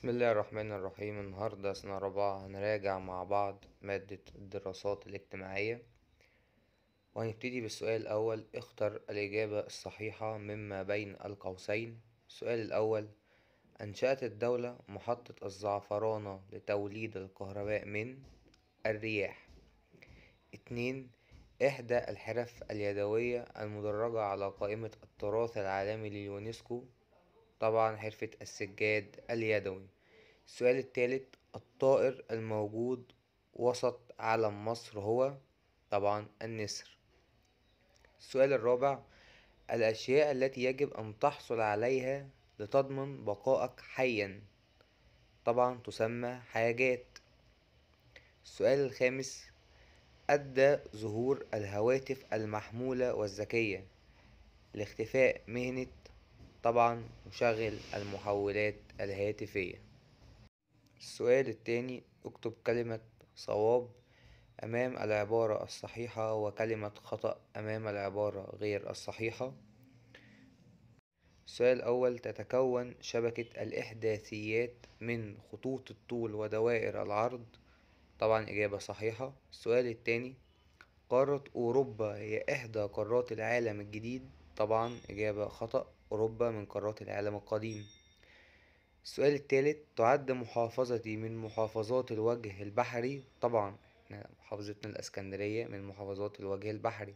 بسم الله الرحمن الرحيم النهاردة سنة رابعة هنراجع مع بعض مادة الدراسات الاجتماعية وهنبتدي بالسؤال الأول اختر الإجابة الصحيحة مما بين القوسين السؤال الأول أنشأت الدولة محطة الزعفرانة لتوليد الكهرباء من الرياح اتنين إحدى الحرف اليدوية المدرجة على قائمة التراث العالمي لليونسكو طبعا حرفة السجاد اليدوي السؤال التالت الطائر الموجود وسط علم مصر هو طبعا النسر السؤال الرابع الأشياء التي يجب أن تحصل عليها لتضمن بقائك حيا طبعا تسمى حاجات السؤال الخامس أدى ظهور الهواتف المحمولة والذكية لاختفاء مهنة طبعا مشغل المحولات الهاتفية السؤال التاني اكتب كلمة صواب أمام العبارة الصحيحة وكلمة خطأ أمام العبارة غير الصحيحة السؤال الأول تتكون شبكة الإحداثيات من خطوط الطول ودوائر العرض طبعا إجابة صحيحة السؤال التاني قارة أوروبا هي إحدى قارات العالم الجديد طبعا إجابة خطأ أوروبا من قارات العالم القديم السؤال الثالث تعد محافظتي من محافظات الوجه البحري طبعا احنا محافظتنا الاسكندرية من محافظات الوجه البحري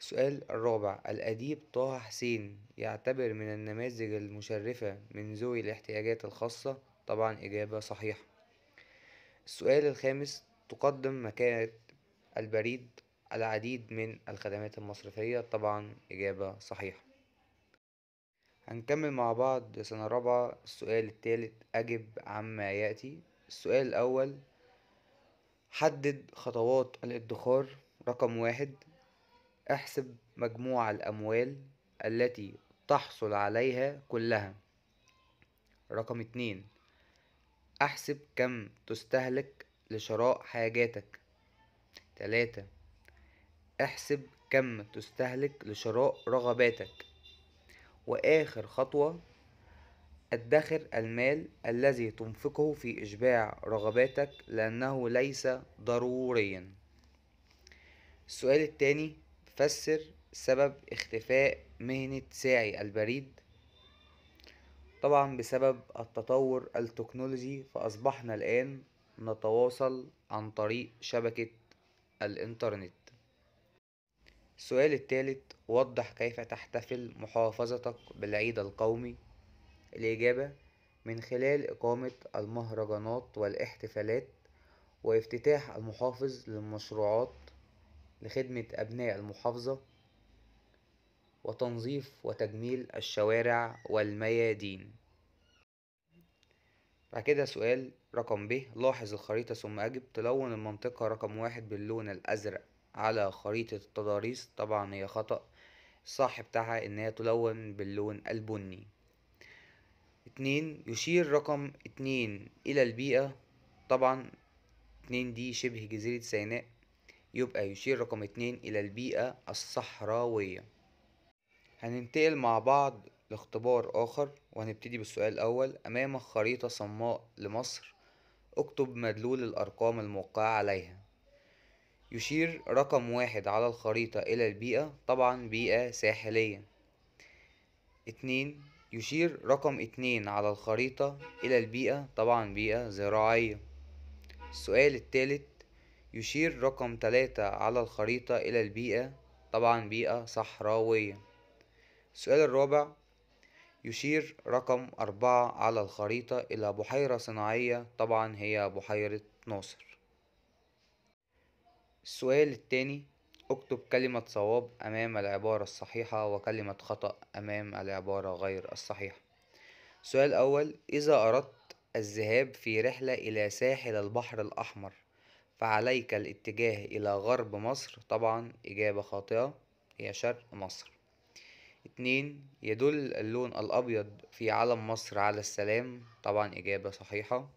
السؤال الرابع الأديب طه حسين يعتبر من النماذج المشرفة من ذوي الاحتياجات الخاصة طبعا إجابة صحيحة السؤال الخامس تقدم مكانة البريد العديد من الخدمات المصرفية طبعا إجابة صحيحة هنكمل مع بعض سنة رابعة السؤال التالت أجب عما يأتي السؤال الأول حدد خطوات الادخار رقم واحد احسب مجموع الأموال التي تحصل عليها كلها رقم اتنين احسب كم تستهلك لشراء حاجاتك تلاتة احسب كم تستهلك لشراء رغباتك وآخر خطوة ادخر المال الذي تنفقه في إشباع رغباتك لأنه ليس ضروريا السؤال الثاني فسر سبب اختفاء مهنة ساعي البريد طبعا بسبب التطور التكنولوجي فأصبحنا الآن نتواصل عن طريق شبكة الإنترنت السؤال الثالث وضح كيف تحتفل محافظتك بالعيد القومي الإجابة من خلال إقامة المهرجانات والاحتفالات وافتتاح المحافظ للمشروعات لخدمة أبناء المحافظة وتنظيف وتجميل الشوارع والميادين بعد كده سؤال رقم ب لاحظ الخريطة ثم أجب تلون المنطقة رقم واحد باللون الأزرق على خريطة التضاريس طبعا هي خطأ الصح بتاعها ان هي تلون باللون البني اتنين يشير رقم اتنين الى البيئة طبعا اتنين دي شبه جزيرة سيناء يبقى يشير رقم اتنين الى البيئة الصحراوية هننتقل مع بعض لاختبار اخر وهنبتدي بالسؤال الاول امامك خريطة صماء لمصر اكتب مدلول الارقام الموقعة عليها يشير رقم واحد على الخريطة إلى البيئة طبعا بيئة ساحلية اتنين يشير رقم اتنين على الخريطة إلى البيئة طبعا بيئة زراعية السؤال التالت يشير رقم تلاتة على الخريطة إلى البيئة طبعا بيئة صحراوية السؤال الرابع يشير رقم أربعة على الخريطة إلى بحيرة صناعية طبعا هي بحيرة ناصر السؤال التاني اكتب كلمة صواب أمام العبارة الصحيحة وكلمة خطأ أمام العبارة غير الصحيحة السؤال الأول إذا أردت الذهاب في رحلة إلى ساحل البحر الأحمر فعليك الاتجاه إلى غرب مصر طبعا إجابة خاطئة هي شرق مصر اتنين يدل اللون الأبيض في علم مصر على السلام طبعا إجابة صحيحة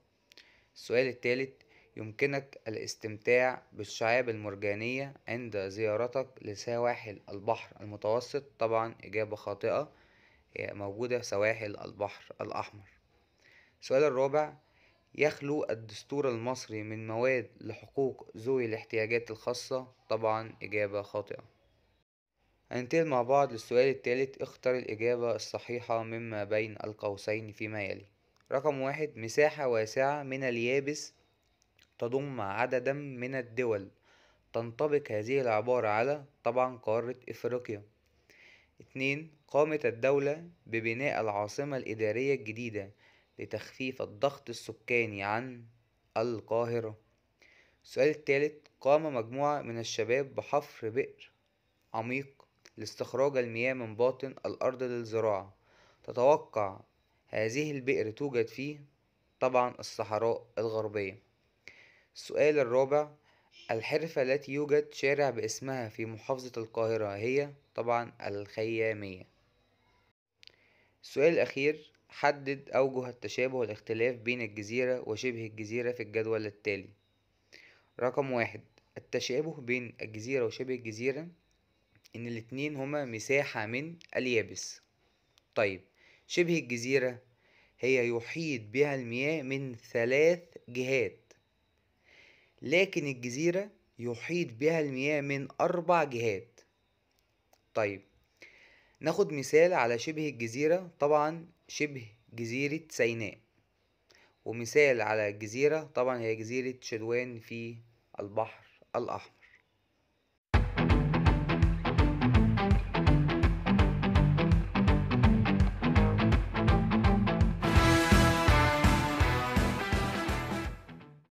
السؤال التالت يمكنك الاستمتاع بالشعاب المرجانية عند زيارتك لسواحل البحر المتوسط طبعا إجابة خاطئة هي موجودة سواحل البحر الأحمر السؤال الرابع يخلو الدستور المصري من مواد لحقوق ذوي الاحتياجات الخاصة طبعا إجابة خاطئة هننتقل مع بعض للسؤال الثالث اختر الإجابة الصحيحة مما بين القوسين فيما يلي رقم واحد مساحة واسعة من اليابس تضم عددا من الدول تنطبق هذه العبارة على طبعا قارة إفريقيا اتنين قامت الدولة ببناء العاصمة الإدارية الجديدة لتخفيف الضغط السكاني عن القاهرة السؤال الثالث قام مجموعة من الشباب بحفر بئر عميق لاستخراج المياه من باطن الأرض للزراعة تتوقع هذه البئر توجد في طبعا الصحراء الغربية السؤال الرابع الحرفة التي يوجد شارع باسمها في محافظة القاهرة هي طبعا الخيامية السؤال الأخير حدد أوجه التشابه والاختلاف بين الجزيرة وشبه الجزيرة في الجدول التالي رقم واحد التشابه بين الجزيرة وشبه الجزيرة إن الاتنين هما مساحة من اليابس طيب شبه الجزيرة هي يحيط بها المياه من ثلاث جهات لكن الجزيرة يحيط بها المياه من أربع جهات طيب ناخد مثال على شبه الجزيرة طبعا شبه جزيرة سيناء ومثال على الجزيرة طبعا هي جزيرة شدوان في البحر الأحمر